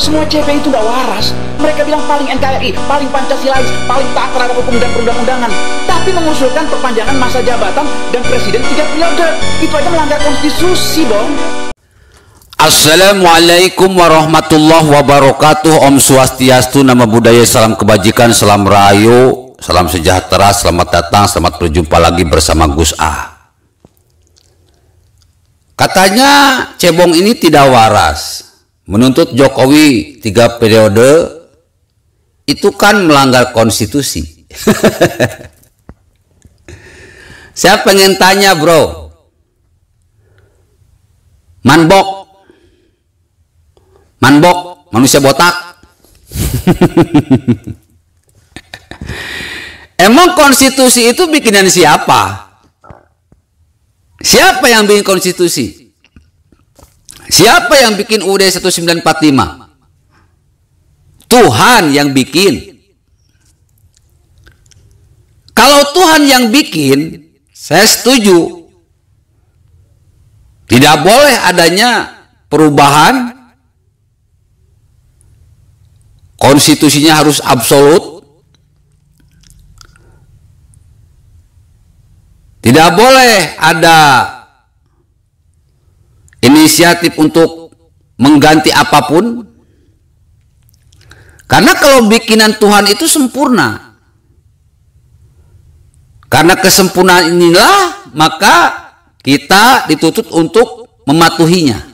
semua cewek itu nggak waras. Mereka bilang paling NKRI, paling Pancasilais, paling taat terhadap hukum dan perundang-undangan. Tapi mengusulkan perpanjangan masa jabatan dan presiden tiga periode. Itu aja melanggar konstitusi dong. Assalamualaikum warahmatullahi wabarakatuh Om Swastiastu, Nama Budaya, Salam Kebajikan, Salam Rayu Salam Sejahtera, Selamat Datang, Selamat Berjumpa lagi bersama Gus A Katanya cebong ini tidak waras menuntut Jokowi tiga periode itu kan melanggar konstitusi. Saya pengen tanya bro, manbok, manbok, manusia botak. Emang konstitusi itu bikinan siapa? Siapa yang bikin konstitusi? Siapa yang bikin UUD 1945? Tuhan yang bikin. Kalau Tuhan yang bikin, saya setuju. Tidak boleh adanya perubahan. Konstitusinya harus absolut. Tidak boleh ada inisiatif untuk mengganti apapun. Karena kalau bikinan Tuhan itu sempurna. Karena kesempurnaan inilah maka kita dituntut untuk mematuhinya.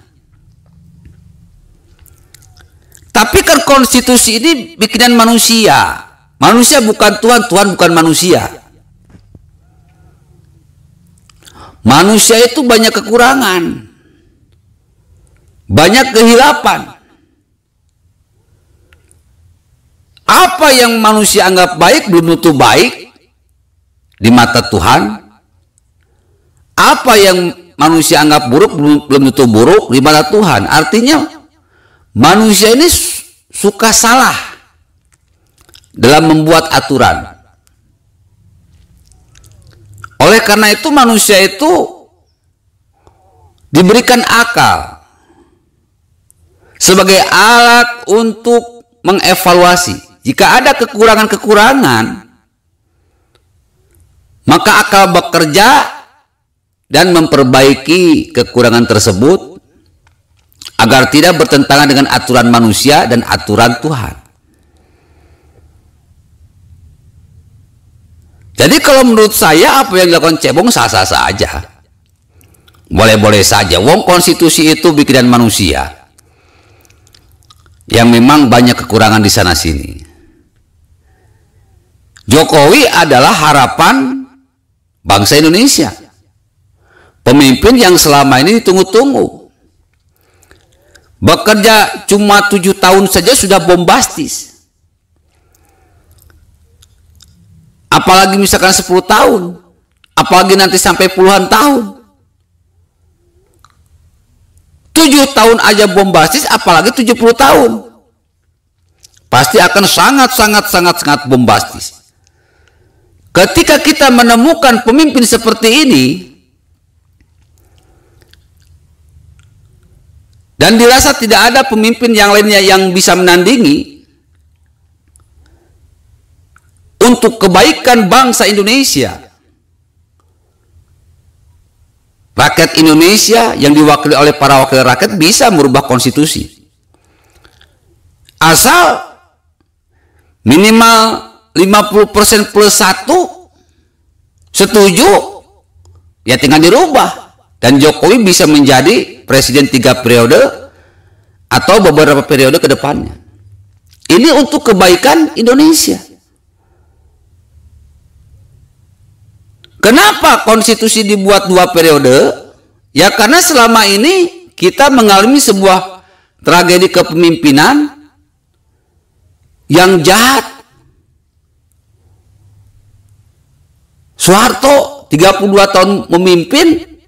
Tapi kan konstitusi ini bikinan manusia. Manusia bukan Tuhan, Tuhan bukan manusia. Manusia itu banyak kekurangan. Banyak kehilapan. Apa yang manusia anggap baik belum tentu baik di mata Tuhan. Apa yang manusia anggap buruk belum, tentu buruk di mata Tuhan. Artinya manusia ini suka salah dalam membuat aturan. Oleh karena itu manusia itu diberikan akal sebagai alat untuk mengevaluasi. Jika ada kekurangan-kekurangan, maka akan bekerja dan memperbaiki kekurangan tersebut agar tidak bertentangan dengan aturan manusia dan aturan Tuhan. Jadi kalau menurut saya apa yang dilakukan cebong sah-sah saja. Boleh-boleh saja. Wong konstitusi itu bikinan manusia yang memang banyak kekurangan di sana sini. Jokowi adalah harapan bangsa Indonesia. Pemimpin yang selama ini ditunggu-tunggu. Bekerja cuma tujuh tahun saja sudah bombastis. Apalagi misalkan sepuluh tahun. Apalagi nanti sampai puluhan tahun. 7 tahun aja bombastis apalagi 70 tahun pasti akan sangat-sangat-sangat-sangat bombastis ketika kita menemukan pemimpin seperti ini dan dirasa tidak ada pemimpin yang lainnya yang bisa menandingi untuk kebaikan bangsa Indonesia rakyat Indonesia yang diwakili oleh para wakil rakyat bisa merubah konstitusi. Asal minimal 50% plus 1 setuju ya tinggal dirubah dan Jokowi bisa menjadi presiden tiga periode atau beberapa periode ke depannya. Ini untuk kebaikan Indonesia. Kenapa konstitusi dibuat dua periode? Ya karena selama ini kita mengalami sebuah tragedi kepemimpinan yang jahat. Soeharto 32 tahun memimpin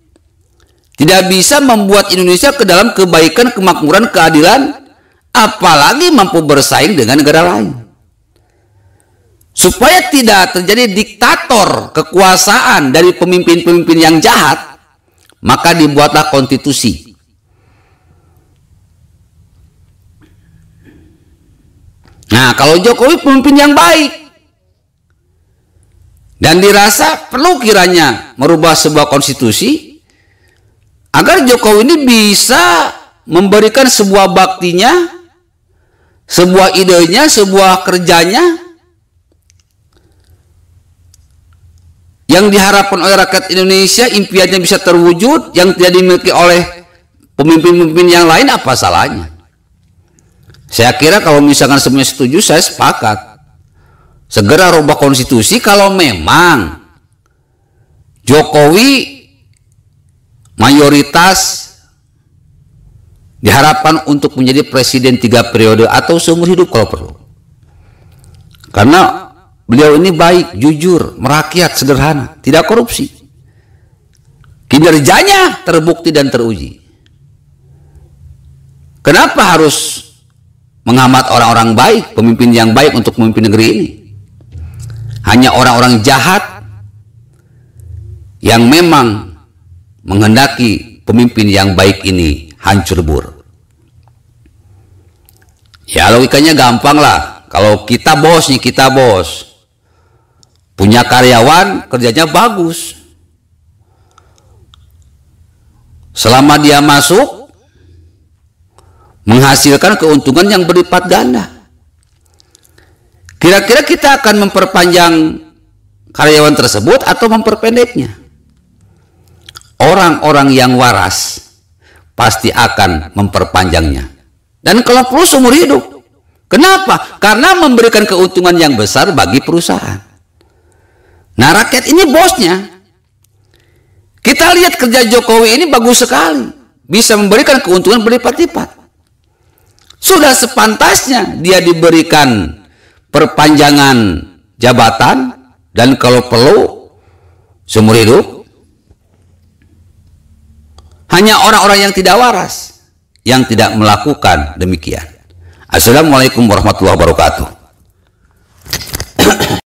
tidak bisa membuat Indonesia ke dalam kebaikan, kemakmuran, keadilan, apalagi mampu bersaing dengan negara lain supaya tidak terjadi diktator kekuasaan dari pemimpin-pemimpin yang jahat, maka dibuatlah konstitusi. Nah, kalau Jokowi pemimpin yang baik dan dirasa perlu kiranya merubah sebuah konstitusi agar Jokowi ini bisa memberikan sebuah baktinya, sebuah idenya, sebuah kerjanya yang diharapkan oleh rakyat Indonesia impiannya bisa terwujud yang tidak dimiliki oleh pemimpin-pemimpin yang lain apa salahnya saya kira kalau misalkan semuanya setuju saya sepakat segera rubah konstitusi kalau memang Jokowi mayoritas diharapkan untuk menjadi presiden tiga periode atau seumur hidup kalau perlu karena Beliau ini baik, jujur, merakyat, sederhana, tidak korupsi. Kinerjanya terbukti dan teruji. Kenapa harus mengamat orang-orang baik, pemimpin yang baik untuk memimpin negeri ini? Hanya orang-orang jahat yang memang menghendaki pemimpin yang baik ini hancur bur. Ya logikanya gampang lah. Kalau kita bosnya kita bos, punya karyawan kerjanya bagus selama dia masuk menghasilkan keuntungan yang berlipat ganda kira-kira kita akan memperpanjang karyawan tersebut atau memperpendeknya orang-orang yang waras pasti akan memperpanjangnya dan kalau perlu seumur hidup kenapa? karena memberikan keuntungan yang besar bagi perusahaan Nah rakyat ini bosnya. Kita lihat kerja Jokowi ini bagus sekali. Bisa memberikan keuntungan berlipat-lipat. Sudah sepantasnya dia diberikan perpanjangan jabatan dan kalau perlu seumur hidup. Hanya orang-orang yang tidak waras yang tidak melakukan demikian. Assalamualaikum warahmatullahi wabarakatuh.